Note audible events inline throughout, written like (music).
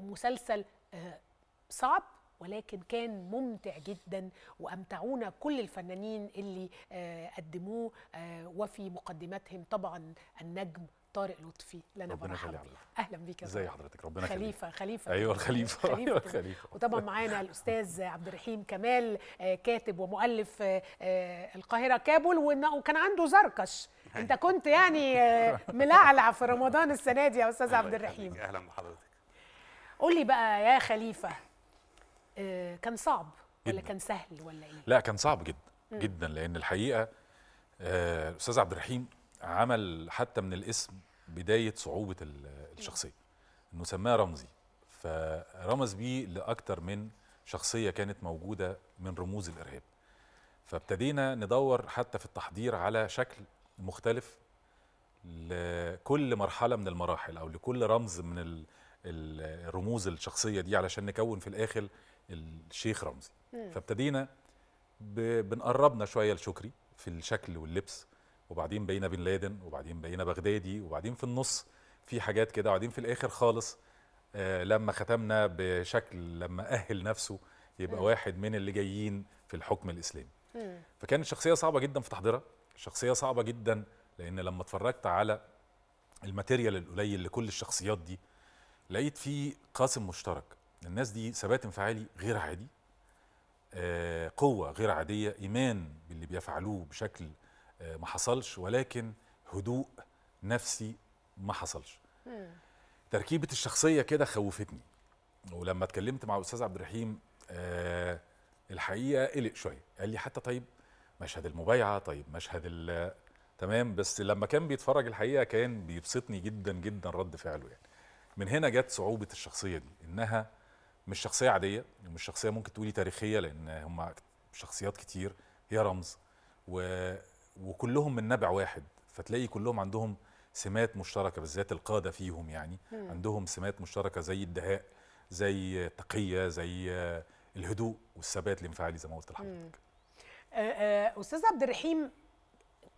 مسلسل آه، صعب ولكن كان ممتع جدا وامتعونا كل الفنانين اللي آه، قدموه آه، وفي مقدمتهم طبعا النجم طارق لطفي لنا ربنا برحب اهلا بيك يا ازي حضرتك ربنا خليفه خليفه ايوه الخليفه ايوه الخليفه وطبعا معانا الاستاذ عبد الرحيم كمال كاتب ومؤلف القاهره كابول وكان عنده زركش انت كنت يعني ملعلع في رمضان السنه دي يا استاذ عبد الرحيم اهلا بحضرتك قول لي بقى يا خليفه آه كان صعب ولا كان سهل ولا ايه؟ لا كان صعب جدا جدا لان الحقيقه آه الاستاذ عبد الرحيم عمل حتى من الاسم بدايه صعوبه الشخصيه انه سماه رمزي فرمز بيه لاكثر من شخصيه كانت موجوده من رموز الارهاب فابتدينا ندور حتى في التحضير على شكل مختلف لكل مرحله من المراحل او لكل رمز من الرموز الشخصيه دي علشان نكون في الاخر الشيخ رمزي فابتدينا بنقربنا شويه لشكري في الشكل واللبس وبعدين بقينا بن لادن وبعدين بقينا بغدادي وبعدين في النص في حاجات كده وبعدين في الاخر خالص آه لما ختمنا بشكل لما اهل نفسه يبقى م. واحد من اللي جايين في الحكم الاسلامي فكانت شخصيه صعبه جدا في تحضيرها شخصيه صعبه جدا لان لما اتفرجت على الماتيريال القليل لكل الشخصيات دي لقيت في قاسم مشترك الناس دي ثبات انفعالي غير عادي آه، قوة غير عادية إيمان باللي بيفعلوه بشكل آه، ما حصلش ولكن هدوء نفسي ما حصلش تركيبة الشخصية كده خوفتني ولما اتكلمت مع الأستاذ عبد الرحيم آه، الحقيقة قلق شوية قال لي حتى طيب مشهد المبايعة طيب مشهد تمام بس لما كان بيتفرج الحقيقة كان بيبسطني جدا جدا رد فعله يعني من هنا جت صعوبه الشخصيه دي انها مش شخصيه عاديه ومش شخصيه ممكن تقولي تاريخيه لان هم شخصيات كتير هي رمز و... وكلهم من نبع واحد فتلاقي كلهم عندهم سمات مشتركه بالذات القاده فيهم يعني مم. عندهم سمات مشتركه زي الدهاء زي التقيه زي الهدوء والثبات الانفعالي زي ما قلت لحضرتك آه، آه، استاذ عبد الرحيم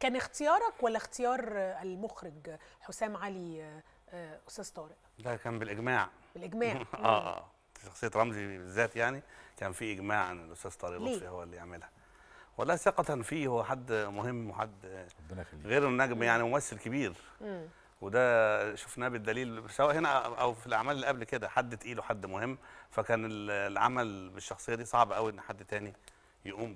كان اختيارك ولا اختيار المخرج حسام علي آه، استاذ طارق ده كان بالاجماع بالاجماع (laughs) اه اه شخصيه رمزي بالذات يعني كان في اجماع ان الاستاذ طارق لطفي هو اللي يعملها ولا ثقة فيه هو حد مهم وحد غير النجم يعني ممثل كبير مم. وده شفناه بالدليل سواء هنا او في الاعمال اللي قبل كده حد تقيل وحد مهم فكان العمل بالشخصيه دي صعب قوي ان حد تاني يقوم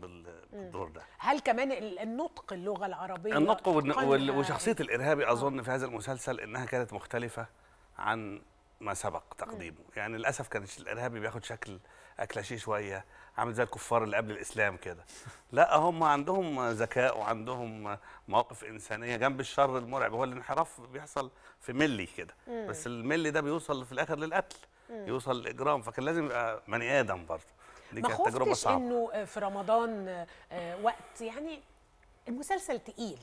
بالدور ده هل كمان النطق اللغه العربيه النطق وشخصيه الارهابي آه. اظن في هذا المسلسل انها كانت مختلفه عن ما سبق تقديمه مم. يعني للاسف كان الارهابي بياخد شكل اكلاشيه شويه عامل زي الكفار اللي قبل الاسلام كده (laughs) لا هم عندهم ذكاء وعندهم مواقف انسانيه جنب الشر المرعب هو الانحراف بيحصل في ملي كده بس الملي ده بيوصل في الاخر للقتل يوصل للاجرام فكان لازم يبقى بني ادم برضه ما خفتش انه في رمضان آه، وقت يعني المسلسل تقيل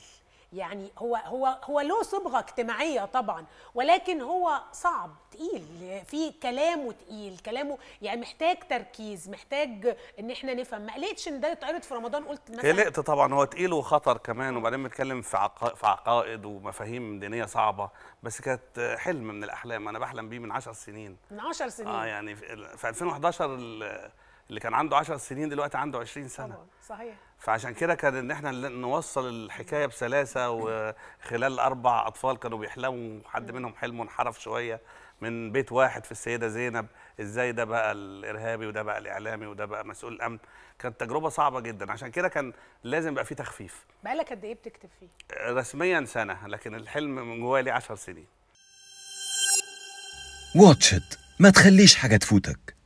يعني هو هو هو له صبغه اجتماعيه طبعا ولكن هو صعب تقيل في كلامه تقيل كلامه يعني محتاج تركيز محتاج ان احنا نفهم ما قلقتش ان ده يتعرض في رمضان قلت مثلا قلقت طبعا هو تقيل وخطر كمان وبعدين بنتكلم في في عقائد ومفاهيم دينيه صعبه بس كانت حلم من الاحلام انا بحلم بيه من 10 سنين من 10 سنين اه يعني في 2011 اللي كان عنده 10 سنين دلوقتي عنده 20 سنه طبعا صحيح فعشان كده كان ان احنا نوصل الحكايه بسلاسه وخلال اربع اطفال كانوا بيحلموا حد منهم حلمه انحرف شويه من بيت واحد في السيده زينب ازاي ده بقى الارهابي وده بقى الاعلامي وده بقى مسؤول الامن كانت تجربه صعبه جدا عشان كده كان لازم يبقى في تخفيف بقى لك قد ايه بتكتب فيه رسميا سنه لكن الحلم من جواه لي 10 سنين واتش ما تخليش حاجه تفوتك